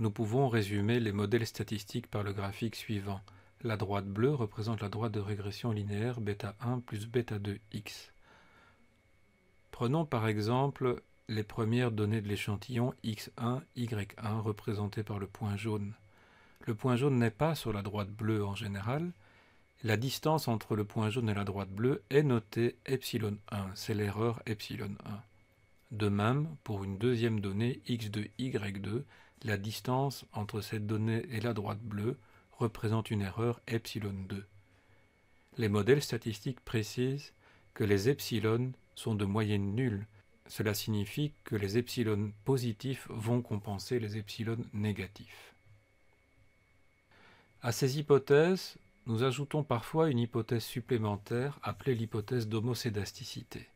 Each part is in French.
Nous pouvons résumer les modèles statistiques par le graphique suivant. La droite bleue représente la droite de régression linéaire bêta 1 plus bêta 2x. Prenons par exemple les premières données de l'échantillon x1, y1 représentées par le point jaune. Le point jaune n'est pas sur la droite bleue en général. La distance entre le point jaune et la droite bleue est notée epsilon 1, c'est l'erreur epsilon 1. De même, pour une deuxième donnée x2, y2, la distance entre cette donnée et la droite bleue représente une erreur epsilon 2. Les modèles statistiques précisent que les epsilon sont de moyenne nulle. Cela signifie que les epsilon positifs vont compenser les epsilon négatifs. À ces hypothèses, nous ajoutons parfois une hypothèse supplémentaire appelée l'hypothèse d'homocédasticité.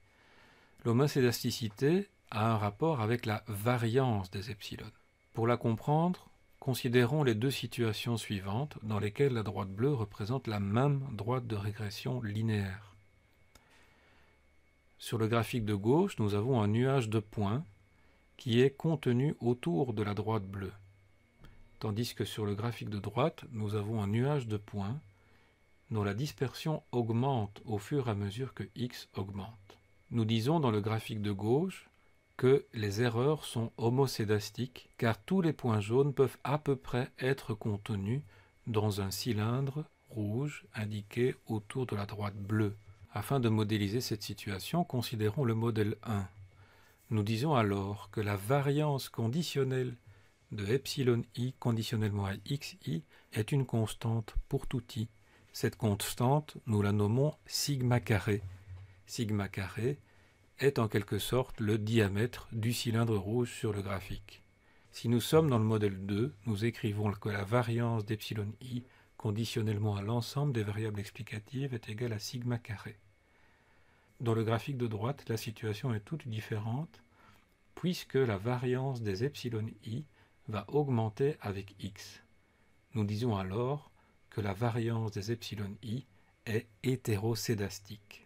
L'homocédasticité a un rapport avec la variance des epsilon. Pour la comprendre, considérons les deux situations suivantes dans lesquelles la droite bleue représente la même droite de régression linéaire. Sur le graphique de gauche, nous avons un nuage de points qui est contenu autour de la droite bleue, tandis que sur le graphique de droite, nous avons un nuage de points dont la dispersion augmente au fur et à mesure que x augmente. Nous disons dans le graphique de gauche que les erreurs sont homocédastiques car tous les points jaunes peuvent à peu près être contenus dans un cylindre rouge indiqué autour de la droite bleue. Afin de modéliser cette situation, considérons le modèle 1. Nous disons alors que la variance conditionnelle de epsilon i conditionnellement à xi est une constante pour tout i. Cette constante, nous la nommons sigma carré. Sigma carré est en quelque sorte le diamètre du cylindre rouge sur le graphique. Si nous sommes dans le modèle 2, nous écrivons que la variance d'epsilon i conditionnellement à l'ensemble des variables explicatives est égale à sigma carré. Dans le graphique de droite, la situation est toute différente puisque la variance des epsilon i va augmenter avec x. Nous disons alors que la variance des epsilon i est hétérocédastique.